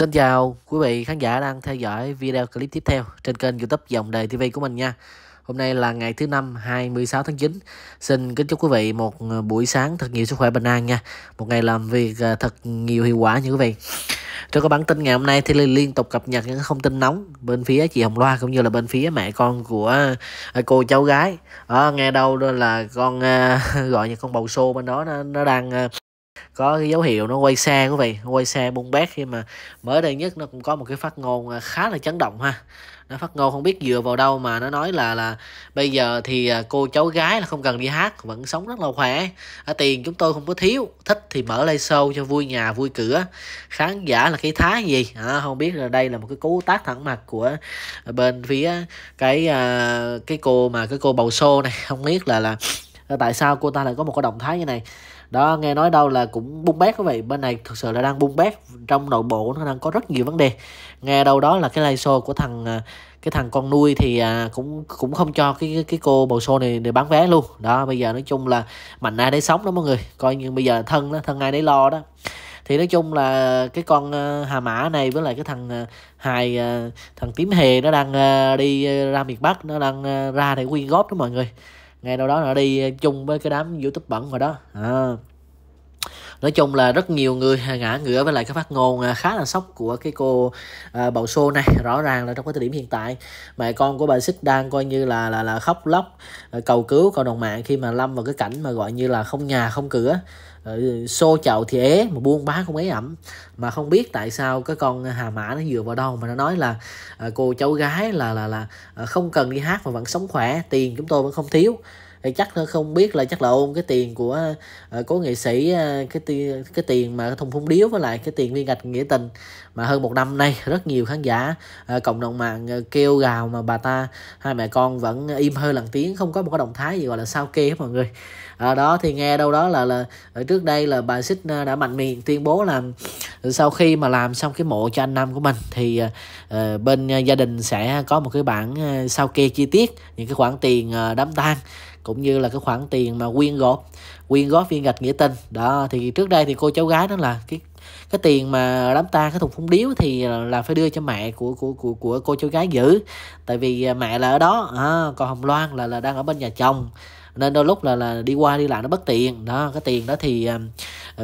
Xin chào quý vị khán giả đang theo dõi video clip tiếp theo trên kênh youtube Dòng Đề TV của mình nha Hôm nay là ngày thứ năm 26 tháng 9 Xin kính chúc quý vị một ờ, buổi sáng thật nhiều sức khỏe bình an nha Một ngày làm việc ờ, thật nhiều hiệu quả như quý vị Trong các bản tin ngày hôm nay thì liên tục cập nhật những thông tin nóng Bên phía chị Hồng Loa cũng như là bên phía mẹ con của ờ, cô cháu gái ở Nghe đâu là con gọi như con bầu xô bên đó nó, nó đang có cái dấu hiệu nó quay xe quý vị quay xe buông bét khi mà mới đây nhất nó cũng có một cái phát ngôn à, khá là chấn động ha nó phát ngôn không biết dựa vào đâu mà nó nói là là bây giờ thì à, cô cháu gái là không cần đi hát vẫn sống rất là khỏe à, tiền chúng tôi không có thiếu thích thì mở lay show cho vui nhà vui cửa khán giả là cái thái gì à, không biết là đây là một cái cú tác thẳng mặt của bên phía cái à, cái cô mà cái cô bầu xô này không biết là là tại sao cô ta lại có một cái động thái như này đó nghe nói đâu là cũng bung bét các vậy bên này thực sự là đang bung bét trong nội bộ nó đang có rất nhiều vấn đề nghe đâu đó là cái live show của thằng à, cái thằng con nuôi thì à, cũng cũng không cho cái cái cô bầu xô này để bán vé luôn đó bây giờ nói chung là mạnh ai đấy sống đó mọi người coi như bây giờ thân đó thân ai đấy lo đó thì nói chung là cái con à, hà mã này với lại cái thằng hài thằng tím hề nó đang đi ra miền bắc nó đang ra để quyên góp đó mọi người ngay đâu đó nó đi chung với cái đám youtube bẩn hồi đó à. nói chung là rất nhiều người ngã ngửa với lại cái phát ngôn à, khá là sốc của cái cô à, bầu xô này rõ ràng là trong cái thời điểm hiện tại mẹ con của bà xích đang coi như là là là khóc lóc à, cầu cứu cộng đồng mạng khi mà lâm vào cái cảnh mà gọi như là không nhà không cửa Ờ, xô chậu thì ế mà buôn bán không ấy ẩm mà không biết tại sao cái con hà mã nó dựa vào đâu mà nó nói là ờ, cô cháu gái là là là ờ, không cần đi hát mà vẫn sống khỏe tiền chúng tôi vẫn không thiếu thì chắc nó không biết là chắc là ôm cái tiền của uh, cố nghệ sĩ uh, cái tiền cái tiền mà thùng phun điếu với lại cái tiền viên gạch nghĩa tình mà hơn một năm nay rất nhiều khán giả uh, cộng đồng mạng uh, kêu gào mà bà ta hai mẹ con vẫn im hơi lặng tiếng không có một cái động thái gì gọi là sao kê hết mọi người à, đó thì nghe đâu đó là là ở trước đây là bà xích đã mạnh miệng tuyên bố là sau khi mà làm xong cái mộ cho anh nam của mình thì uh, bên gia đình sẽ có một cái bản sao kê chi tiết những cái khoản tiền uh, đám tang cũng như là cái khoản tiền mà quyên góp quyên góp viên gạch nghĩa tình đó thì trước đây thì cô cháu gái đó là cái cái tiền mà đám ta cái thùng phúng điếu thì là phải đưa cho mẹ của của của của cô cháu gái giữ tại vì mẹ là ở đó à, còn hồng loan là là đang ở bên nhà chồng nên đôi lúc là là đi qua đi lại nó bất tiện đó cái tiền đó thì à,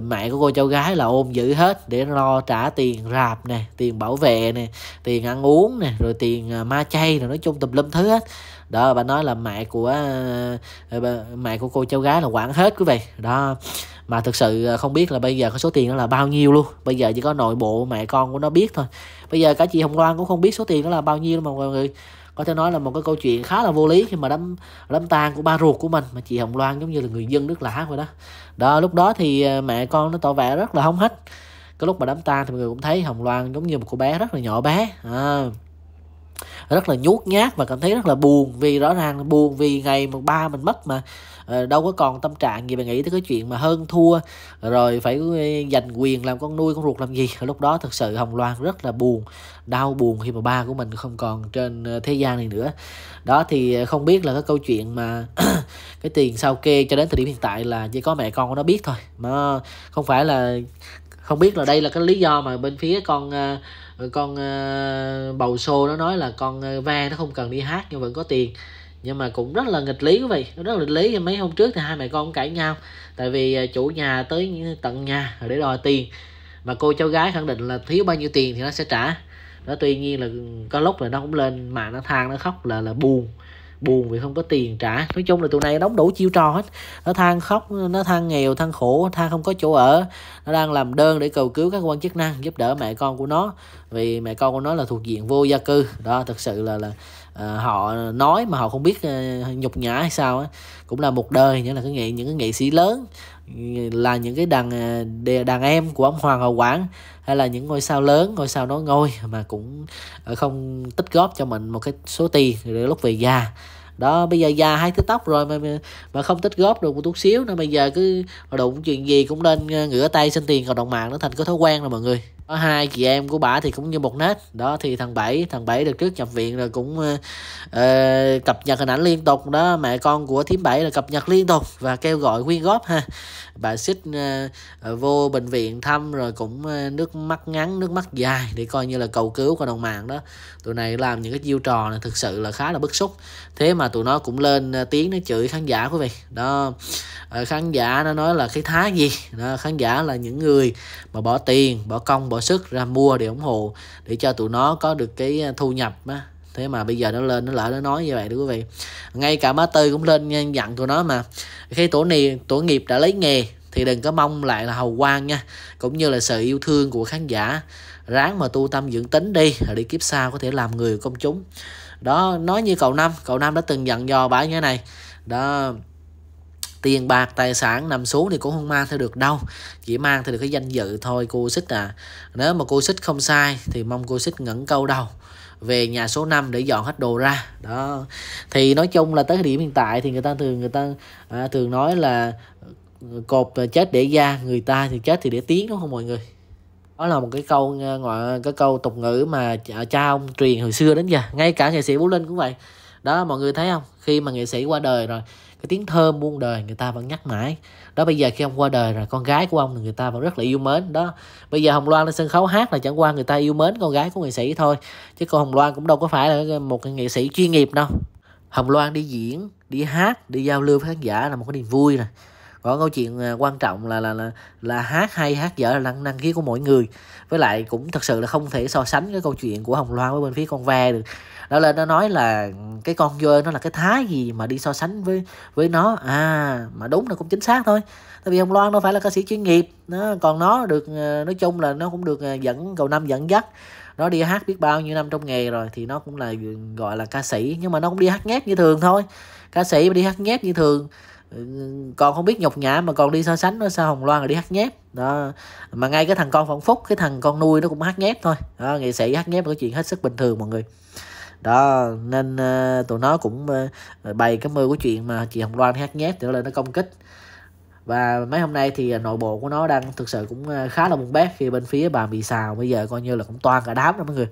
mẹ của cô cháu gái là ôm giữ hết để lo trả tiền rạp nè tiền bảo vệ nè tiền ăn uống nè rồi tiền à, ma chay rồi nói chung tùm lum thứ hết đó bà nói là mẹ của à, mẹ của cô cháu gái là quản hết quý vị đó mà thực sự không biết là bây giờ cái số tiền đó là bao nhiêu luôn bây giờ chỉ có nội bộ mẹ con của nó biết thôi bây giờ cả chị hồng loan cũng không biết số tiền đó là bao nhiêu mà mọi người có thể nói là một cái câu chuyện khá là vô lý khi mà đám đám tang của ba ruột của mình mà chị Hồng Loan giống như là người dân nước lã rồi đó đó lúc đó thì à, mẹ con nó tỏ vẻ rất là hông hết cái lúc mà đám tang thì mọi người cũng thấy Hồng Loan giống như một cô bé rất là nhỏ bé à, rất là nhút nhát và cảm thấy rất là buồn vì rõ ràng là buồn vì ngày mà ba mình mất mà Ờ, đâu có còn tâm trạng gì mà nghĩ tới cái chuyện mà hơn thua rồi phải ờ, giành quyền làm con nuôi con ruột làm gì lúc đó thật sự hồng loan rất là buồn đau buồn khi mà ba của mình không còn trên ờ, thế gian này nữa đó thì không biết là cái câu chuyện mà cái tiền sao kê cho đến thời điểm hiện tại là chỉ có mẹ con của nó biết thôi mà không phải là không biết là đây là cái lý do mà bên phía con con bầu xô nó nói là con ve nó không cần đi hát nhưng vẫn có tiền nhưng mà cũng rất là nghịch lý quý vị rất là nghịch lý mấy hôm trước thì hai mẹ con cãi nhau tại vì à, chủ nhà tới tận nhà để đòi tiền mà cô cháu gái khẳng định là thiếu bao nhiêu tiền thì nó sẽ trả đó tuy nhiên là có lúc là nó cũng lên mạng nó than nó khóc là là buồn buồn vì không có tiền trả nói chung là tụi này đóng đủ chiêu trò hết nó than khóc nó than nghèo than khổ than không có chỗ ở nó đang làm đơn để cầu cứu các quan chức năng giúp đỡ mẹ con của nó vì mẹ con của nó là thuộc diện vô gia cư đó thật sự là là Ờ, họ nói mà họ không biết à, nhục nhã hay sao ấy. cũng là một đời nghĩa là cái nghệ những cái nghệ sĩ lớn là những cái đàn ờ, đàn em của ông Hoàng Hậu Quảng hay là những ngôi sao lớn ngôi sao đó ngôi mà cũng không tích góp cho mình một cái số tiền để lúc về già đó bây giờ già hai thứ tóc rồi mà mà không tích góp được một chút xíu nữa bây giờ cứ đụng chuyện gì cũng lên ngửa tay xin tiền còn động mạng nó thành cái thói quen rồi mọi người có hai chị em của bà thì cũng như một nết đó thì thằng bảy thằng bảy được trước nhập viện rồi cũng uh, cập nhật hình ảnh liên tục đó mẹ con của thím bảy là cập nhật liên tục và kêu gọi quyên góp ha bà xích uh, vô bệnh viện thăm rồi cũng nước mắt ngắn nước mắt dài để coi như là cầu cứu của đồng mạng đó tụi này làm những cái chiêu trò này thực sự là khá là bức xúc thế mà tụi nó cũng lên tiếng nó chửi khán giả quý vị đó khán giả nó nói là cái thái gì đó, khán giả là những người mà bỏ tiền bỏ công bỏ bỏ sức ra mua để ủng hộ để cho tụi nó có được cái à, thu nhập á thế mà bây giờ nó lên nó lỡ nó nói như vậy đó quý vị ngay cả má tư cũng lên dặn tụi nó mà khi tổ này tổ nghiệp đã lấy nghề thì đừng có mong lại là hầu quan nha cũng như là sự yêu thương của khán giả ráng mà tu tâm dưỡng tính đi để kiếp sau có thể làm người công chúng đó nói như cậu năm cậu năm đã từng dặn dò bả như thế này đó tiền bạc tài sản nằm xuống thì cũng không mang theo được đâu chỉ mang theo được cái danh dự thôi cô xích à nếu mà cô xích không sai thì mong cô xích ngẩng câu đầu về nhà số 5 để dọn hết đồ ra đó thì nói chung là tới điểm hiện tại thì người ta thường người ta à, thường nói là ờ, cột ờ, chết để da người ta thì chết thì để tiếng đúng không mọi người đó là một cái câu ờ, ngoại cái câu tục ngữ mà à, cha ông truyền hồi xưa đến giờ ngay cả nghệ sĩ Vũ Linh cũng vậy đó mọi người thấy không khi mà nghệ sĩ qua đời rồi cái tiếng thơm muôn đời người ta vẫn nhắc mãi đó bây giờ khi ông qua đời rồi con gái của ông thì người ta vẫn rất là yêu mến đó bây giờ hồng loan lên sân khấu hát là chẳng qua người ta yêu mến con gái của nghệ sĩ thôi chứ còn hồng loan cũng đâu có phải là một nghệ sĩ chuyên nghiệp đâu hồng loan đi diễn đi hát đi giao lưu với khán giả là một cái niềm vui rồi còn câu chuyện à, quan trọng là là là, là hát hay hát dở là năng năng khí của mỗi người với lại cũng thật sự là không thể so sánh cái câu chuyện của hồng loan với bên phía con ve được đó là nó nói là cái con voi nó là cái thái gì mà đi so sánh với với nó à mà đúng là cũng chính xác thôi tại vì ông loan nó phải là ca sĩ chuyên nghiệp nó còn nó được ờ, nói chung là nó cũng được ờ, dẫn cầu năm dẫn dắt nó đi hát biết bao nhiêu năm trong nghề rồi thì nó cũng là ừ, gọi là ca sĩ nhưng mà nó cũng đi hát nhép như thường thôi ca sĩ mà đi hát nhép như thường ừ, còn không biết nhục nhã mà còn đi so sánh nó sao hồng loan là đi hát nhép đó mà ngay cái thằng con phong phúc cái thằng con nuôi nó cũng hát nhép thôi đó, nghệ sĩ hát nhép là cái chuyện hết sức bình thường mọi người đó nên uh, tụi nó cũng uh, bày cái mưu của chuyện mà chị hồng loan hát nhép trở lên nó công kích và mấy hôm nay thì nội bộ của nó đang thực sự cũng khá là bùng bét khi bên phía bà bị xào bây giờ coi như là cũng toàn cả đám đó mọi người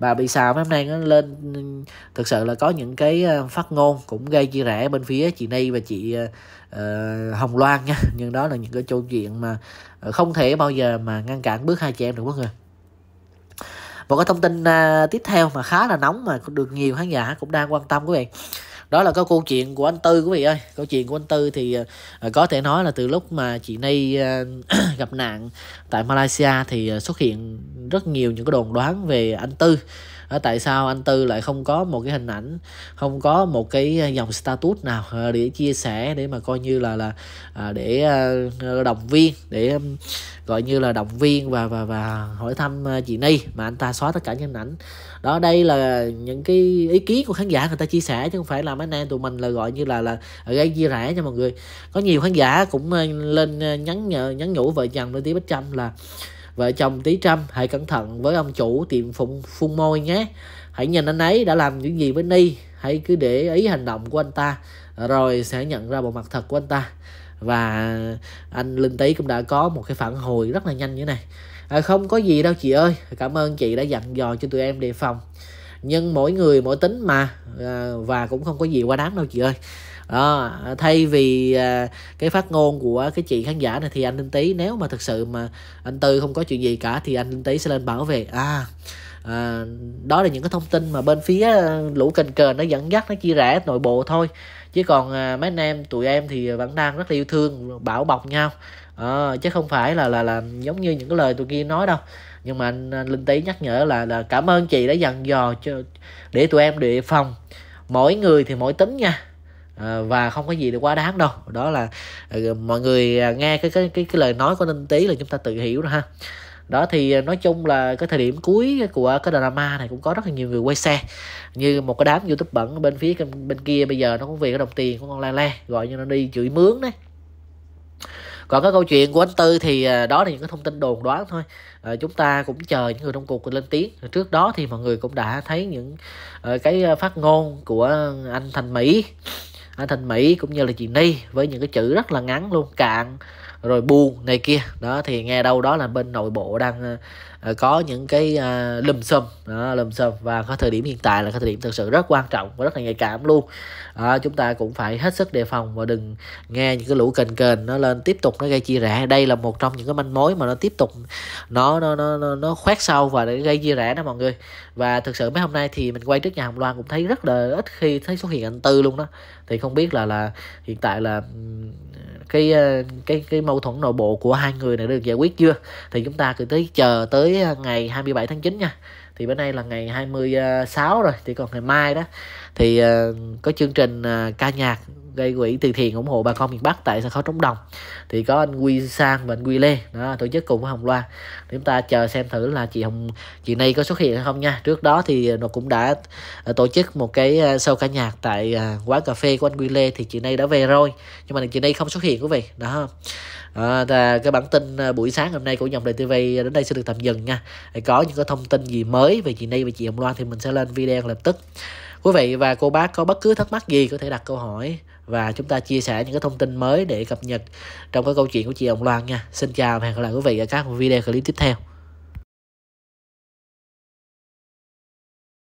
bà bị xào mấy hôm nay nó lên ừ, thực sự là có những cái phát ngôn cũng gây chia rẽ bên phía chị Ni và chị uh, Hồng Loan nha nhưng đó là những cái câu chuyện mà không thể bao giờ mà ngăn cản bước hai chị em được mọi người một cái thông tin uh, tiếp theo mà khá là nóng mà được nhiều khán giả cũng đang quan tâm quý vị đó là cái câu chuyện của anh Tư quý vị ơi câu chuyện của anh Tư thì uh, có thể nói là từ lúc mà chị Nay uh, gặp nạn tại Malaysia thì uh, xuất hiện rất nhiều những cái đồn đoán về anh Tư ở tại sao anh tư lại không có một cái hình ảnh không có một cái dòng status nào ờ, để chia sẻ để mà coi như là là à, để ờ, ờ, động viên để gọi như là động viên và và và hỏi thăm chị ni mà anh ta xóa tất cả những ảnh đó đây là những cái ý kiến của khán giả người ta chia sẻ chứ không phải là mấy anh em tụi mình là gọi như là là gây chia rẽ cho mọi người có nhiều khán giả cũng lên nhắn nhở nhắn nhủ vợ chồng lên tí bích trâm là Vợ chồng tí trăm hãy cẩn thận với ông chủ tiệm phụng phun môi nhé. Hãy nhìn anh ấy đã làm những gì với Ni. Hãy cứ để ý hành động của anh ta. Rồi sẽ nhận ra bộ mặt thật của anh ta. Và anh Linh Tý cũng đã có một cái phản hồi rất là nhanh như này. À, không có gì đâu chị ơi. Cảm ơn chị đã dặn dò cho tụi em đề phòng. Nhưng mỗi người mỗi tính mà. À, và cũng không có gì quá đáng đâu chị ơi đó thay vì à, cái phát ngôn của cái chị khán giả này thì anh linh tý nếu mà thực sự mà anh tư không có chuyện gì cả thì anh linh tý sẽ lên bảo vệ à à, đó là những cái thông tin mà bên phía à, lũ kình cờ nó dẫn dắt nó chia rẽ nội bộ thôi chứ còn à, mấy anh em tụi em thì vẫn đang rất là yêu thương bảo bọc nhau à, chứ không phải là là là giống như những cái lời tụi kia nói đâu nhưng mà anh, anh à, linh tý nhắc nhở là là cảm ơn chị đã dặn dò cho để tụi em đề phòng mỗi người thì mỗi tính nha Ờ, và không có gì để quá đáng đâu đó là ờ, mọi người à, nghe cái cái cái, cái lời nói của ninh Tý là chúng ta tự hiểu rồi ha đó thì à, nói chung là cái thời điểm cuối của cái drama này cũng có rất là nhiều người quay xe như một cái đám youtube bẩn bên phía bên kia bây giờ nó cũng vì cái đồng tiền của con la la gọi như nó đi chửi mướn đấy còn cái câu chuyện của anh tư thì à, đó là những cái thông tin đồn đoán thôi à, chúng ta cũng chờ những người trong cuộc lên tiếng trước đó thì mọi người cũng đã thấy những cái phát ngôn của anh thành mỹ Thanh Mỹ cũng như là chị Ni với những cái chữ rất là ngắn luôn cạn rồi bu này kia đó thì nghe đâu đó là bên nội bộ đang uh, có những cái uh, lùm xùm đó, lùm xùm và có thời điểm hiện tại là cái thời điểm thực sự rất quan trọng và rất là nhạy cảm luôn à, chúng ta cũng phải hết sức đề phòng và đừng nghe những cái lũ kềnh kềnh nó lên tiếp tục nó gây chia rẽ đây là một trong những cái manh mối mà nó tiếp tục nó nó nó nó, nó khoét sâu và để gây chia rẽ đó mọi người và thực sự mấy hôm nay thì mình quay trước nhà hồng loan cũng thấy rất là ít khi thấy xuất hiện anh tư luôn đó thì không biết là là hiện tại là cái cái cái, cái mâu thuẫn nội bộ của hai người này đã được giải quyết chưa thì chúng ta cứ tới chờ tới à, ngày 27 tháng 9 nha thì bữa nay là ngày 26 à, rồi thì còn ngày mai đó thì à, có chương trình ca nhạc gây quỹ từ thiện ủng hộ bà con miền Bắc tại sân khấu trống đồng thì có anh Quy Sang và anh Quy Lê đó, tổ chức cùng với Hồng Loan chúng ta chờ xem thử là chị Hồng chị này có xuất hiện hay không nha trước đó thì nó cũng đã ờ, tổ chức một cái ờ, show ca nhạc tại ờ, quán cà phê của anh Quy Lê thì chị này đã về rồi nhưng mà chị này không xuất hiện quý vị đó à, cái bản tin buổi sáng hôm nay của dòng đời TV đến đây sẽ được tạm dừng nha có những cái thông tin gì mới về chị này và chị Hồng Loan thì mình sẽ lên video lập tức quý vị và cô bác có bất cứ thắc mắc gì có thể đặt câu hỏi và chúng ta chia sẻ những cái thông tin mới để cập nhật trong cái câu chuyện của chị Hồng Loan nha. Xin chào và hẹn gặp lại quý vị ở các video clip tiếp theo.